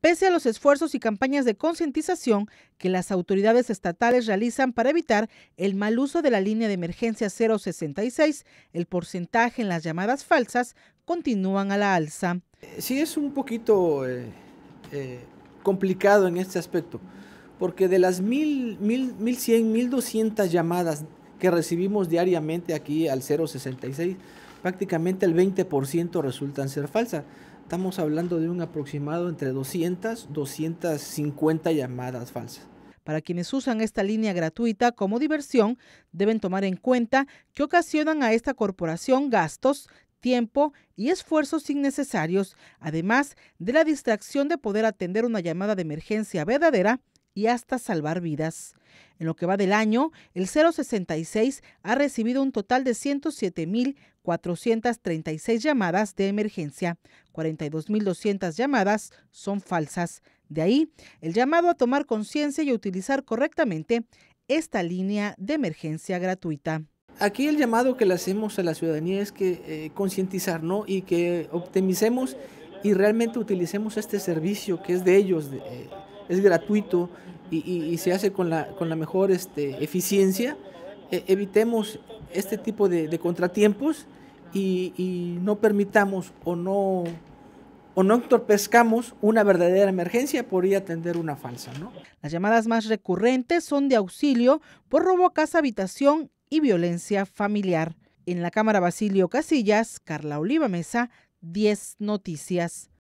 pese a los esfuerzos y campañas de concientización que las autoridades estatales realizan para evitar el mal uso de la línea de emergencia 066, el porcentaje en las llamadas falsas continúan a la alza. Eh, sí, es un poquito eh, eh, complicado en este aspecto, porque de las 1100, 1200 llamadas que recibimos diariamente aquí al 066, prácticamente el 20% resultan ser falsas estamos hablando de un aproximado entre 200, 250 llamadas falsas. Para quienes usan esta línea gratuita como diversión, deben tomar en cuenta que ocasionan a esta corporación gastos, tiempo y esfuerzos innecesarios, además de la distracción de poder atender una llamada de emergencia verdadera y hasta salvar vidas. En lo que va del año, el 066 ha recibido un total de 107.436 llamadas de emergencia. 42.200 llamadas son falsas. De ahí, el llamado a tomar conciencia y utilizar correctamente esta línea de emergencia gratuita. Aquí el llamado que le hacemos a la ciudadanía es que eh, concientizar y que optimicemos y realmente utilicemos este servicio que es de ellos. De, eh, es gratuito y, se hace con la, con la mejor este, eficiencia, e, evitemos este tipo de, contratiempos y, no permitamos o no, o no entorpezcamos una verdadera emergencia por ir a atender una falsa. ¿no? Las llamadas más recurrentes son de auxilio por robo a casa habitación y violencia familiar. En la Cámara Basilio Casillas, Carla Oliva Mesa, 10 Noticias.